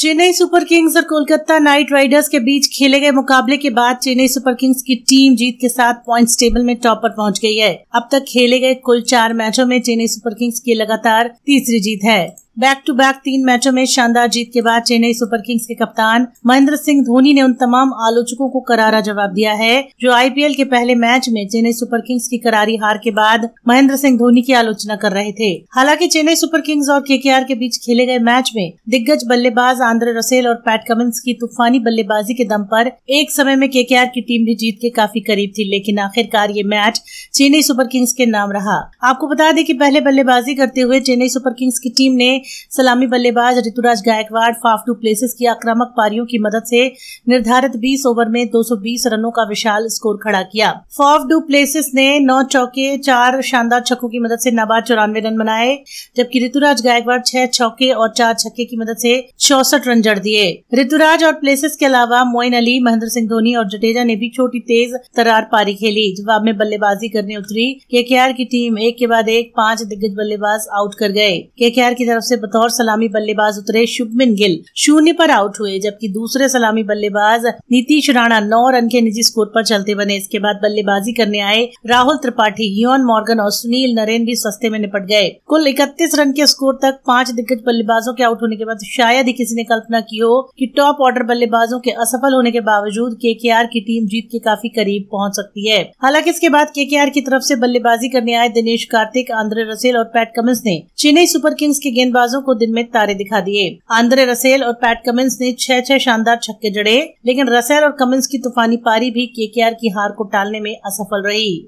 Chennai super kings और Kolkata night Riders के बीच खेले गए मुकाबले के बाद चेन्नई सुपर किंग्स की टीम जीत के साथ पॉइंट्स टेबल में टॉप पर पहुंच गई है अब तक खेले गए कुल चार मैचों में चेन्नई सुपर किंग्स की लगातार तीसरी जीत है बैक टू बैक तीन मैचों में शानदार जीत के बाद चेन्नई सुपर किंग्स के कप्तान महेंद्र सिंह धोनी ने उन तमाम आलोचकों को करारा जवाब दिया है जो आईपीएल के पहले मैच में चेन्नई सुपर किंग्स की करारी हार के बाद महेंद्र सिंह धोनी की आलोचना कर रहे थे हालांकि चेन्नई सुपर किंग्स और केकेआर के बीच खेले गए मैच में दिग्गज बल्लेबाज आंद्रे रसेल और पैट कमिंस की तूफानी बल्लेबाजी के दम पर एक समय में केकेआर की टीम भी जीत के काफी करीब थी लेकिन आखिरकार ये मैच चेन्नई सुपर किंग्स के नाम रहा आपको बता दें की पहले बल्लेबाजी करते हुए चेन्नई सुपर किंग्स की टीम ने सलामी बल्लेबाज ऋतुराज गायकवाड़ टू प्लेसेस की आक्रामक पारियों की मदद से निर्धारित 20 ओवर में 220 रनों का विशाल स्कोर खड़ा किया टू प्लेसेस ने नौ चौके चार शानदार छक्कों की मदद से नाबाद चौरानवे रन बनाए जबकि ऋतुराज गायकवाड़ छह चौके और चार छक्के की मदद से चौसठ रन जड़ दिए ऋतुराज और प्लेसेस के अलावा मोइन अली महेंद्र सिंह धोनी और जडेजा ने भी छोटी तेज तरार पारी खेली जवाब में बल्लेबाजी करने उतरी केकेआर की टीम एक के बाद एक पांच दिग्गज बल्लेबाज आउट कर गए केकेआर की तरफ से बतौर सलामी बल्लेबाज उतरे शुभमिन गिल शून्य पर आउट हुए जबकि दूसरे सलामी बल्लेबाज नीतीश राणा नौ रन के निजी स्कोर पर चलते बने इसके बाद बल्लेबाजी करने आए राहुल त्रिपाठी हियोन मॉर्गन और सुनील नरेन भी सस्ते में निपट गए कुल इकतीस रन के स्कोर तक पांच दिग्गज बल्लेबाजों के आउट होने के बाद शायद ही किसी ने कल्पना की हो कि टॉप ऑर्डर बल्लेबाजों के असफल होने के बावजूद के की टीम जीत के काफी करीब पहुंच सकती है हालांकि इसके बाद के की तरफ से बल्लेबाजी करने आए दिनेश कार्तिक आंद्रे रसेल और पैट कमिंस ने चेन्नई सुपर किंग्स के गेंदबाज गेंदबाजों को दिन में तारे दिखा दिए आंद्रे रसेल और पैट कमिंस ने छह छह शानदार छक्के जड़े लेकिन रसेल और कमिंस की तूफानी पारी भी केकेआर की हार को टालने में असफल रही